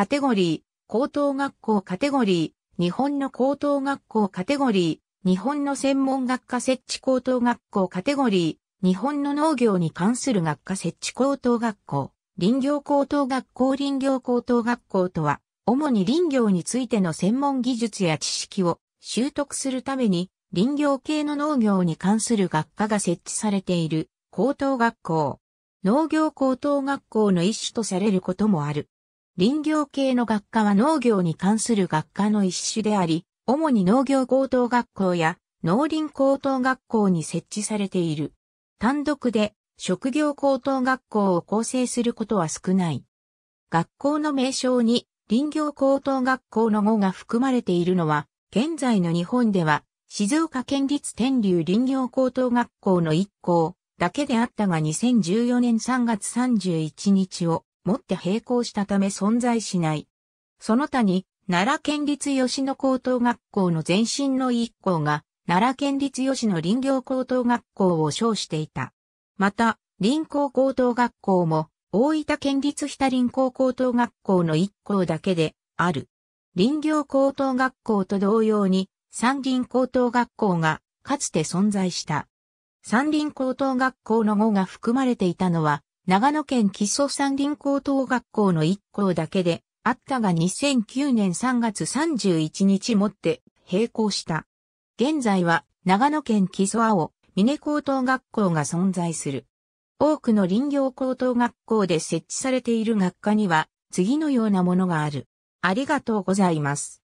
カテゴリー、高等学校カテゴリー、日本の高等学校カテゴリー、日本の専門学科設置高等学校カテゴリー、日本の農業に関する学科設置高等学校、林業高等学校林業高等学校とは、主に林業についての専門技術や知識を習得するために、林業系の農業に関する学科が設置されている高等学校。農業高等学校の一種とされることもある。林業系の学科は農業に関する学科の一種であり、主に農業高等学校や農林高等学校に設置されている。単独で職業高等学校を構成することは少ない。学校の名称に林業高等学校の語が含まれているのは、現在の日本では静岡県立天竜林業高等学校の一校だけであったが2014年3月31日をもって並行したため存在しない。その他に、奈良県立吉野高等学校の前身の一校が、奈良県立吉野林業高等学校を称していた。また、林校高等学校も、大分県立日田林校高等学校の一校だけで、ある。林業高等学校と同様に、山林高等学校が、かつて存在した。山林高等学校の語が含まれていたのは、長野県木曽山林高等学校の一校だけであったが2009年3月31日もって閉校した。現在は長野県木曽青、峰高等学校が存在する。多くの林業高等学校で設置されている学科には次のようなものがある。ありがとうございます。